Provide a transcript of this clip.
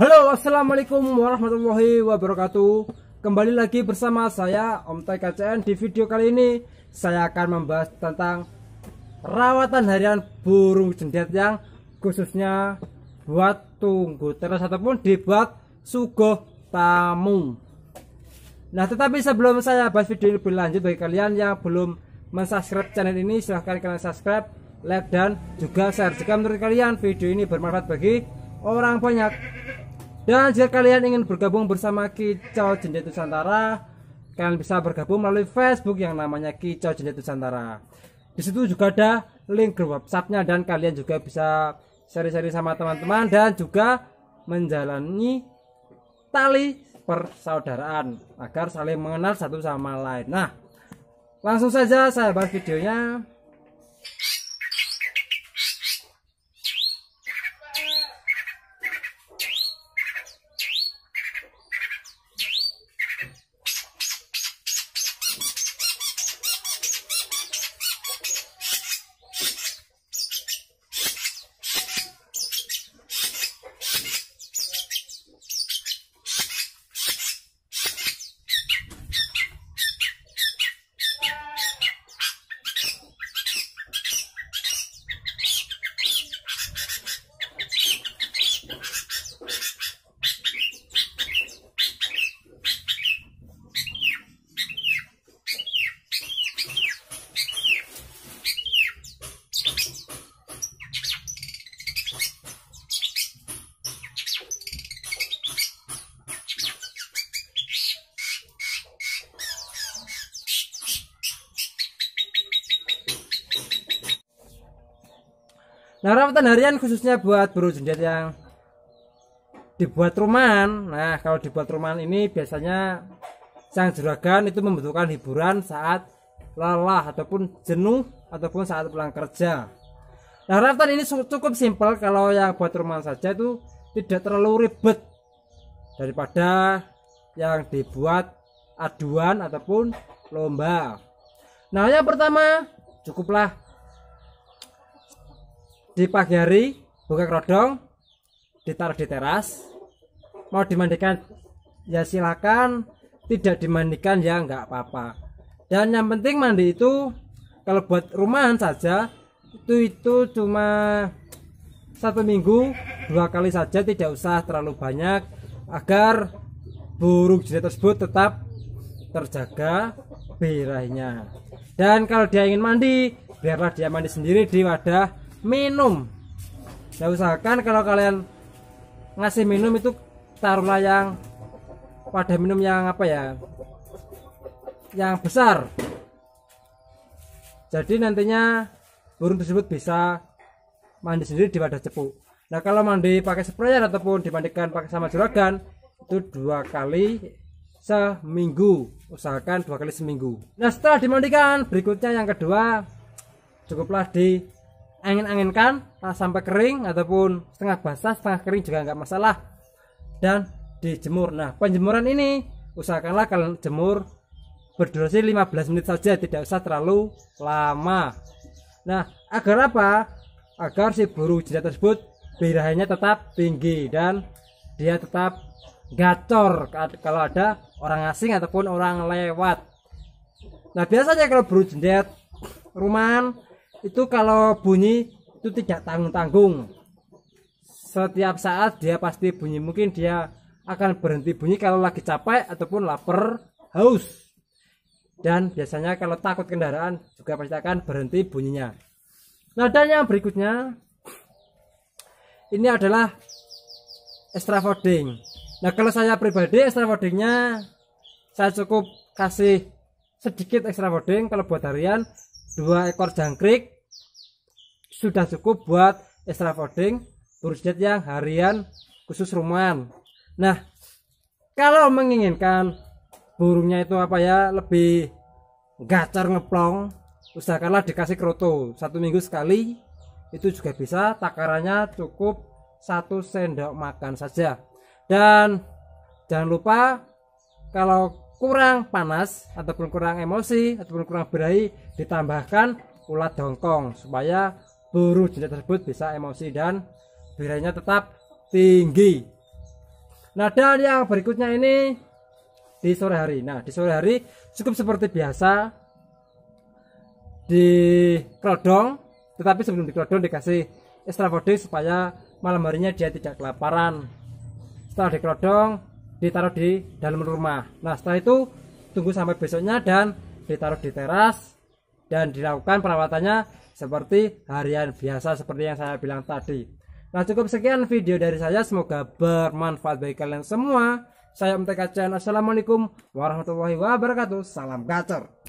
Halo assalamualaikum warahmatullahi wabarakatuh Kembali lagi bersama saya Om Toy KCN Di video kali ini saya akan membahas tentang Rawatan harian burung jendet yang khususnya buat tunggu teras ataupun dibuat suguh tamu Nah tetapi sebelum saya bahas video ini lebih lanjut bagi kalian yang belum mensubscribe channel ini silahkan kalian subscribe like dan juga share jika menurut kalian video ini bermanfaat bagi orang banyak dan jika kalian ingin bergabung bersama Kicau Jendela Nusantara, kalian bisa bergabung melalui Facebook yang namanya Kicau Jendela Nusantara. Di situ juga ada link grup WhatsApp-nya dan kalian juga bisa seri-seri sama teman-teman dan juga menjalani tali persaudaraan agar saling mengenal satu sama lain. Nah, langsung saja saya bahas videonya. Nah, rawatan harian khususnya buat bro jendet yang dibuat rumahan. Nah, kalau dibuat rumahan ini biasanya sang juragan itu membutuhkan hiburan saat lelah ataupun jenuh ataupun saat pulang kerja. Nah, rawatan ini cukup simpel kalau yang buat rumahan saja itu tidak terlalu ribet daripada yang dibuat aduan ataupun lomba. Nah, yang pertama cukuplah di pagi hari buka kerodong ditaruh di teras mau dimandikan ya silakan tidak dimandikan ya nggak apa-apa dan yang penting mandi itu kalau buat rumahan saja itu itu cuma satu minggu dua kali saja tidak usah terlalu banyak agar burung jenis tersebut tetap terjaga birahnya dan kalau dia ingin mandi biarlah dia mandi sendiri di wadah minum ya usahakan kalau kalian ngasih minum itu taruhlah yang pada minum yang apa ya yang besar jadi nantinya burung tersebut bisa mandi sendiri di wadah cepu nah kalau mandi pakai sprayer ataupun dimandikan pakai sama juragan itu dua kali seminggu usahakan dua kali seminggu nah setelah dimandikan berikutnya yang kedua cukuplah di angin-anginkan sampai kering ataupun setengah basah setengah kering juga nggak masalah dan dijemur nah penjemuran ini usahakanlah kalian jemur berdurasi 15 menit saja tidak usah terlalu lama nah agar apa agar si buru jinak tersebut birahinya tetap tinggi dan dia tetap gacor kalau ada orang asing ataupun orang lewat nah biasanya kalau buru jendet rumahan itu kalau bunyi itu tidak tanggung-tanggung setiap saat dia pasti bunyi mungkin dia akan berhenti bunyi kalau lagi capek ataupun lapar haus dan biasanya kalau takut kendaraan juga pasti akan berhenti bunyinya nah dan yang berikutnya ini adalah extra voting. nah kalau saya pribadi extra extravordingnya saya cukup kasih sedikit extra voting kalau buat harian dua ekor jangkrik sudah cukup buat extra fooding bursdet yang harian khusus rumahan nah kalau menginginkan burungnya itu apa ya lebih gacor ngeplong usahakanlah dikasih kroto satu minggu sekali itu juga bisa takarannya cukup satu sendok makan saja dan jangan lupa kalau kurang panas ataupun kurang emosi ataupun kurang berai ditambahkan ulat dongkong supaya burung jinak tersebut bisa emosi dan berainya tetap tinggi nah dan yang berikutnya ini di sore hari nah di sore hari cukup seperti biasa di kerodong tetapi sebelum di dikelodong dikasih extra body supaya malam harinya dia tidak kelaparan setelah di dikelodong ditaruh di dalam rumah nah setelah itu tunggu sampai besoknya dan ditaruh di teras dan dilakukan perawatannya seperti harian biasa seperti yang saya bilang tadi nah cukup sekian video dari saya semoga bermanfaat bagi kalian semua saya MTK Chan Assalamualaikum warahmatullahi wabarakatuh salam gacor